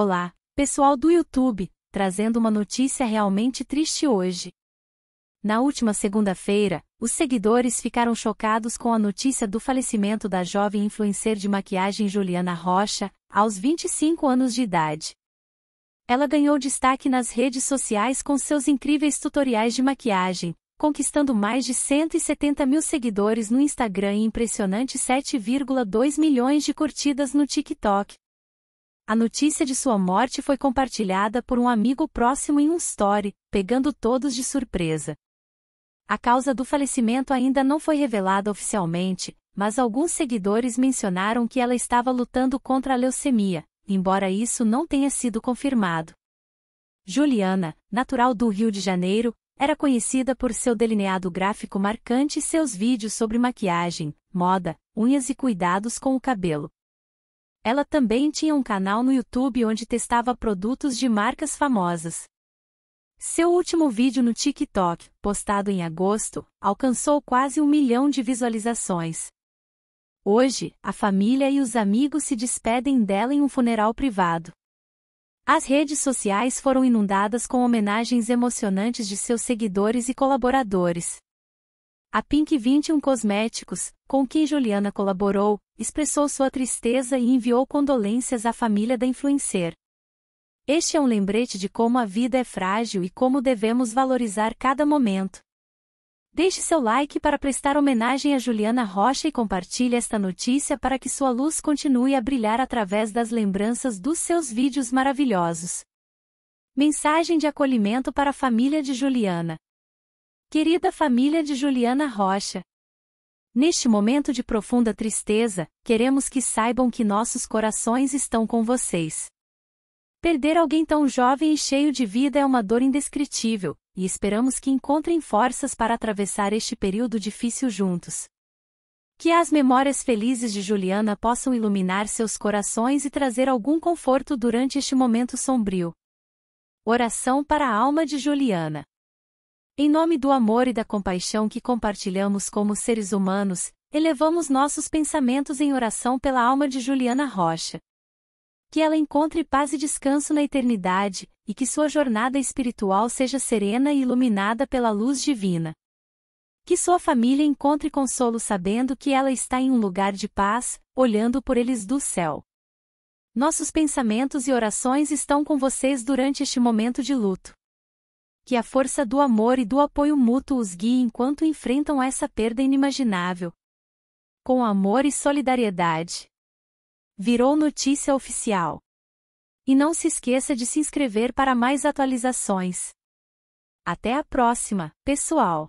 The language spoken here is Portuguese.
Olá, pessoal do YouTube, trazendo uma notícia realmente triste hoje. Na última segunda-feira, os seguidores ficaram chocados com a notícia do falecimento da jovem influencer de maquiagem Juliana Rocha, aos 25 anos de idade. Ela ganhou destaque nas redes sociais com seus incríveis tutoriais de maquiagem, conquistando mais de 170 mil seguidores no Instagram e impressionante 7,2 milhões de curtidas no TikTok, a notícia de sua morte foi compartilhada por um amigo próximo em um story, pegando todos de surpresa. A causa do falecimento ainda não foi revelada oficialmente, mas alguns seguidores mencionaram que ela estava lutando contra a leucemia, embora isso não tenha sido confirmado. Juliana, natural do Rio de Janeiro, era conhecida por seu delineado gráfico marcante e seus vídeos sobre maquiagem, moda, unhas e cuidados com o cabelo. Ela também tinha um canal no YouTube onde testava produtos de marcas famosas. Seu último vídeo no TikTok, postado em agosto, alcançou quase um milhão de visualizações. Hoje, a família e os amigos se despedem dela em um funeral privado. As redes sociais foram inundadas com homenagens emocionantes de seus seguidores e colaboradores. A Pink 21 Cosméticos, com quem Juliana colaborou, expressou sua tristeza e enviou condolências à família da influencer. Este é um lembrete de como a vida é frágil e como devemos valorizar cada momento. Deixe seu like para prestar homenagem a Juliana Rocha e compartilhe esta notícia para que sua luz continue a brilhar através das lembranças dos seus vídeos maravilhosos. Mensagem de acolhimento para a família de Juliana. Querida família de Juliana Rocha, neste momento de profunda tristeza, queremos que saibam que nossos corações estão com vocês. Perder alguém tão jovem e cheio de vida é uma dor indescritível, e esperamos que encontrem forças para atravessar este período difícil juntos. Que as memórias felizes de Juliana possam iluminar seus corações e trazer algum conforto durante este momento sombrio. Oração para a alma de Juliana. Em nome do amor e da compaixão que compartilhamos como seres humanos, elevamos nossos pensamentos em oração pela alma de Juliana Rocha. Que ela encontre paz e descanso na eternidade, e que sua jornada espiritual seja serena e iluminada pela luz divina. Que sua família encontre consolo sabendo que ela está em um lugar de paz, olhando por eles do céu. Nossos pensamentos e orações estão com vocês durante este momento de luto que a força do amor e do apoio mútuo os guie enquanto enfrentam essa perda inimaginável. Com amor e solidariedade. Virou notícia oficial. E não se esqueça de se inscrever para mais atualizações. Até a próxima, pessoal!